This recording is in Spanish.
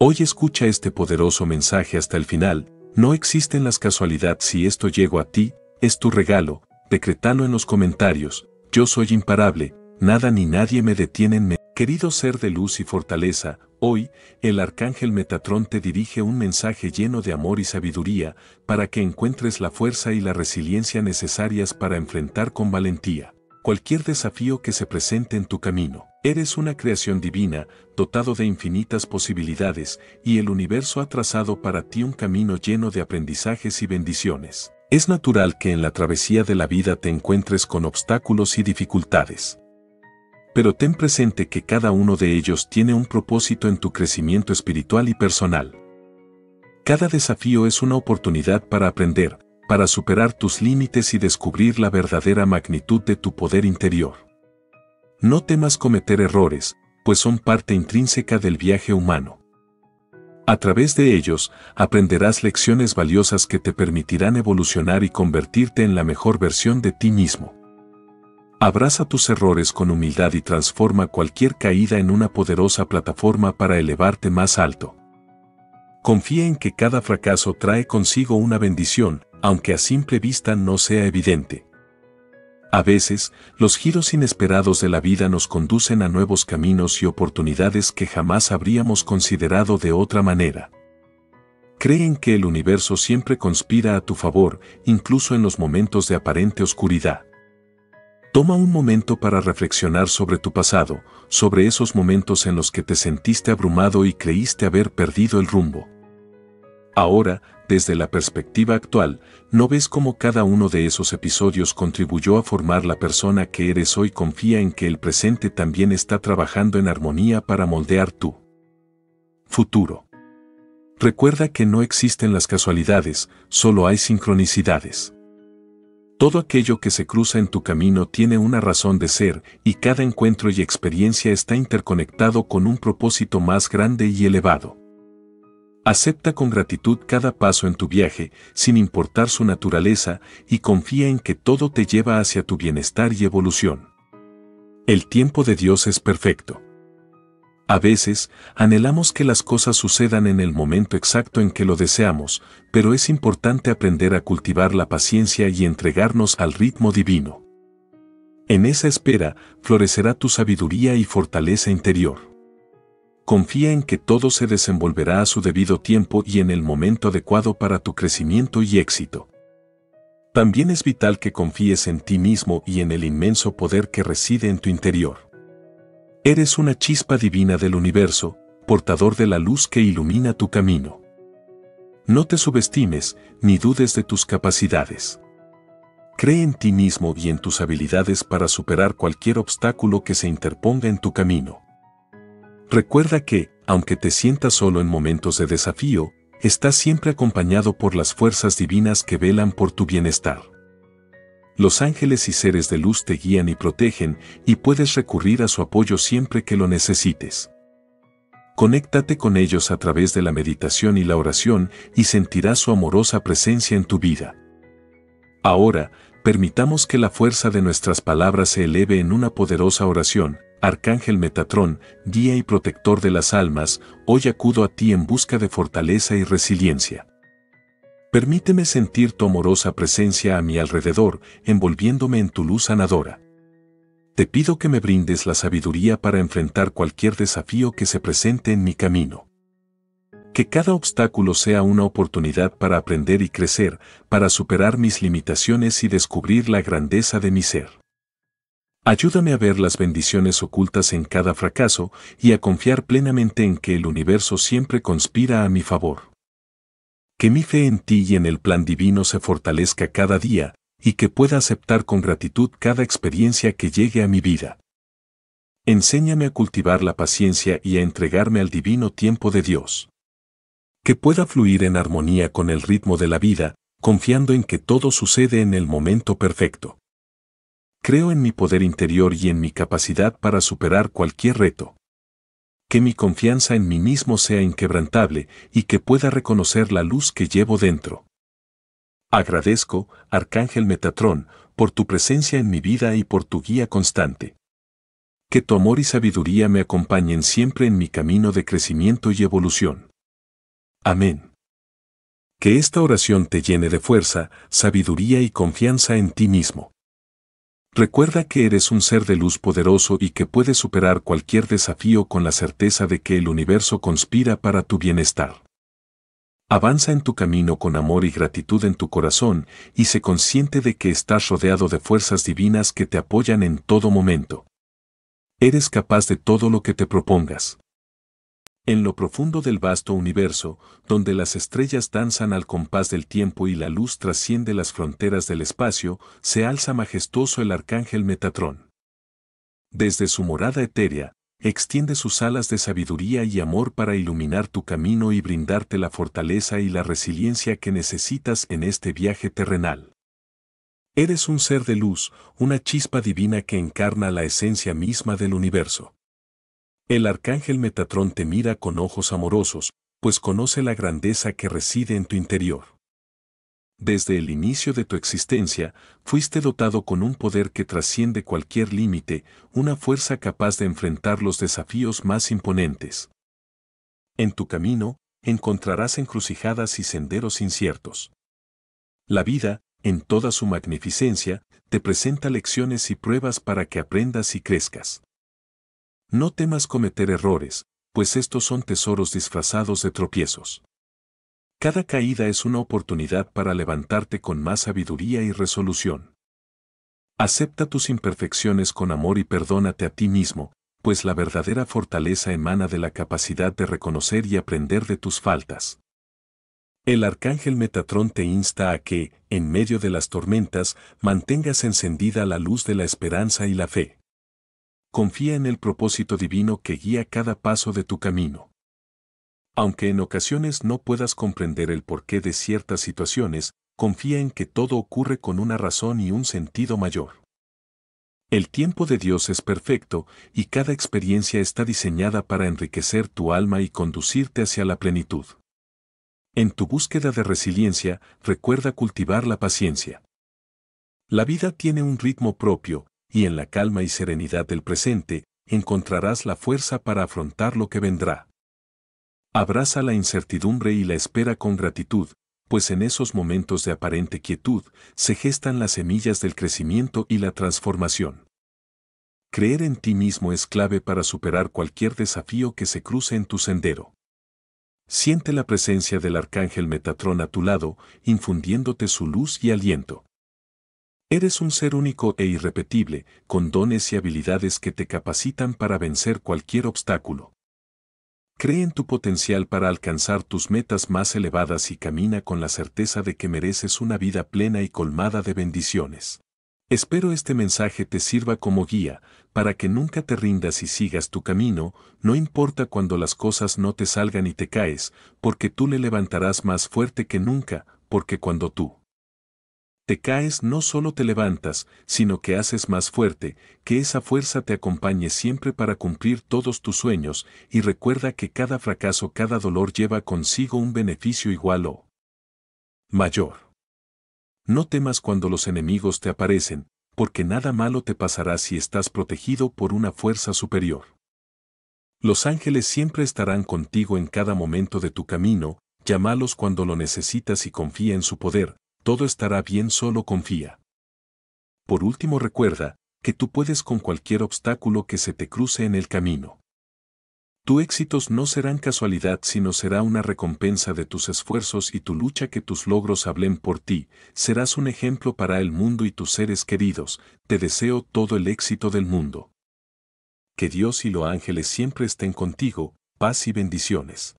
Hoy escucha este poderoso mensaje hasta el final, no existen las casualidades si esto llego a ti, es tu regalo, decretalo en los comentarios, yo soy imparable, nada ni nadie me detiene en me. Querido ser de luz y fortaleza, hoy, el arcángel Metatrón te dirige un mensaje lleno de amor y sabiduría para que encuentres la fuerza y la resiliencia necesarias para enfrentar con valentía cualquier desafío que se presente en tu camino. Eres una creación divina, dotado de infinitas posibilidades, y el universo ha trazado para ti un camino lleno de aprendizajes y bendiciones. Es natural que en la travesía de la vida te encuentres con obstáculos y dificultades. Pero ten presente que cada uno de ellos tiene un propósito en tu crecimiento espiritual y personal. Cada desafío es una oportunidad para aprender, para superar tus límites y descubrir la verdadera magnitud de tu poder interior. No temas cometer errores, pues son parte intrínseca del viaje humano. A través de ellos, aprenderás lecciones valiosas que te permitirán evolucionar y convertirte en la mejor versión de ti mismo. Abraza tus errores con humildad y transforma cualquier caída en una poderosa plataforma para elevarte más alto. Confía en que cada fracaso trae consigo una bendición, aunque a simple vista no sea evidente. A veces, los giros inesperados de la vida nos conducen a nuevos caminos y oportunidades que jamás habríamos considerado de otra manera. Creen que el universo siempre conspira a tu favor, incluso en los momentos de aparente oscuridad. Toma un momento para reflexionar sobre tu pasado, sobre esos momentos en los que te sentiste abrumado y creíste haber perdido el rumbo. Ahora, desde la perspectiva actual, no ves cómo cada uno de esos episodios contribuyó a formar la persona que eres hoy. Confía en que el presente también está trabajando en armonía para moldear tu futuro. Recuerda que no existen las casualidades, solo hay sincronicidades. Todo aquello que se cruza en tu camino tiene una razón de ser y cada encuentro y experiencia está interconectado con un propósito más grande y elevado. Acepta con gratitud cada paso en tu viaje, sin importar su naturaleza, y confía en que todo te lleva hacia tu bienestar y evolución. El tiempo de Dios es perfecto. A veces, anhelamos que las cosas sucedan en el momento exacto en que lo deseamos, pero es importante aprender a cultivar la paciencia y entregarnos al ritmo divino. En esa espera, florecerá tu sabiduría y fortaleza interior confía en que todo se desenvolverá a su debido tiempo y en el momento adecuado para tu crecimiento y éxito. También es vital que confíes en ti mismo y en el inmenso poder que reside en tu interior. Eres una chispa divina del universo, portador de la luz que ilumina tu camino. No te subestimes ni dudes de tus capacidades. Cree en ti mismo y en tus habilidades para superar cualquier obstáculo que se interponga en tu camino. Recuerda que, aunque te sientas solo en momentos de desafío, estás siempre acompañado por las fuerzas divinas que velan por tu bienestar. Los ángeles y seres de luz te guían y protegen y puedes recurrir a su apoyo siempre que lo necesites. Conéctate con ellos a través de la meditación y la oración y sentirás su amorosa presencia en tu vida. Ahora, permitamos que la fuerza de nuestras palabras se eleve en una poderosa oración, Arcángel Metatrón, guía y protector de las almas, hoy acudo a ti en busca de fortaleza y resiliencia. Permíteme sentir tu amorosa presencia a mi alrededor, envolviéndome en tu luz sanadora. Te pido que me brindes la sabiduría para enfrentar cualquier desafío que se presente en mi camino. Que cada obstáculo sea una oportunidad para aprender y crecer, para superar mis limitaciones y descubrir la grandeza de mi ser. Ayúdame a ver las bendiciones ocultas en cada fracaso y a confiar plenamente en que el universo siempre conspira a mi favor. Que mi fe en ti y en el plan divino se fortalezca cada día y que pueda aceptar con gratitud cada experiencia que llegue a mi vida. Enséñame a cultivar la paciencia y a entregarme al divino tiempo de Dios. Que pueda fluir en armonía con el ritmo de la vida, confiando en que todo sucede en el momento perfecto. Creo en mi poder interior y en mi capacidad para superar cualquier reto. Que mi confianza en mí mismo sea inquebrantable y que pueda reconocer la luz que llevo dentro. Agradezco, Arcángel Metatrón, por tu presencia en mi vida y por tu guía constante. Que tu amor y sabiduría me acompañen siempre en mi camino de crecimiento y evolución. Amén. Que esta oración te llene de fuerza, sabiduría y confianza en ti mismo. Recuerda que eres un ser de luz poderoso y que puedes superar cualquier desafío con la certeza de que el universo conspira para tu bienestar. Avanza en tu camino con amor y gratitud en tu corazón y se consciente de que estás rodeado de fuerzas divinas que te apoyan en todo momento. Eres capaz de todo lo que te propongas. En lo profundo del vasto universo, donde las estrellas danzan al compás del tiempo y la luz trasciende las fronteras del espacio, se alza majestuoso el arcángel Metatrón. Desde su morada etérea, extiende sus alas de sabiduría y amor para iluminar tu camino y brindarte la fortaleza y la resiliencia que necesitas en este viaje terrenal. Eres un ser de luz, una chispa divina que encarna la esencia misma del universo. El arcángel Metatrón te mira con ojos amorosos, pues conoce la grandeza que reside en tu interior. Desde el inicio de tu existencia, fuiste dotado con un poder que trasciende cualquier límite, una fuerza capaz de enfrentar los desafíos más imponentes. En tu camino, encontrarás encrucijadas y senderos inciertos. La vida, en toda su magnificencia, te presenta lecciones y pruebas para que aprendas y crezcas. No temas cometer errores, pues estos son tesoros disfrazados de tropiezos. Cada caída es una oportunidad para levantarte con más sabiduría y resolución. Acepta tus imperfecciones con amor y perdónate a ti mismo, pues la verdadera fortaleza emana de la capacidad de reconocer y aprender de tus faltas. El arcángel Metatrón te insta a que, en medio de las tormentas, mantengas encendida la luz de la esperanza y la fe confía en el propósito divino que guía cada paso de tu camino. Aunque en ocasiones no puedas comprender el porqué de ciertas situaciones, confía en que todo ocurre con una razón y un sentido mayor. El tiempo de Dios es perfecto y cada experiencia está diseñada para enriquecer tu alma y conducirte hacia la plenitud. En tu búsqueda de resiliencia, recuerda cultivar la paciencia. La vida tiene un ritmo propio, y en la calma y serenidad del presente, encontrarás la fuerza para afrontar lo que vendrá. Abraza la incertidumbre y la espera con gratitud, pues en esos momentos de aparente quietud se gestan las semillas del crecimiento y la transformación. Creer en ti mismo es clave para superar cualquier desafío que se cruce en tu sendero. Siente la presencia del arcángel Metatrón a tu lado, infundiéndote su luz y aliento. Eres un ser único e irrepetible, con dones y habilidades que te capacitan para vencer cualquier obstáculo. Cree en tu potencial para alcanzar tus metas más elevadas y camina con la certeza de que mereces una vida plena y colmada de bendiciones. Espero este mensaje te sirva como guía, para que nunca te rindas y sigas tu camino, no importa cuando las cosas no te salgan y te caes, porque tú le levantarás más fuerte que nunca, porque cuando tú te caes no solo te levantas, sino que haces más fuerte, que esa fuerza te acompañe siempre para cumplir todos tus sueños, y recuerda que cada fracaso, cada dolor lleva consigo un beneficio igual o mayor. No temas cuando los enemigos te aparecen, porque nada malo te pasará si estás protegido por una fuerza superior. Los ángeles siempre estarán contigo en cada momento de tu camino, llámalos cuando lo necesitas y confía en su poder, todo estará bien solo confía. Por último recuerda, que tú puedes con cualquier obstáculo que se te cruce en el camino. Tu éxitos no serán casualidad sino será una recompensa de tus esfuerzos y tu lucha que tus logros hablen por ti, serás un ejemplo para el mundo y tus seres queridos, te deseo todo el éxito del mundo. Que Dios y los ángeles siempre estén contigo, paz y bendiciones.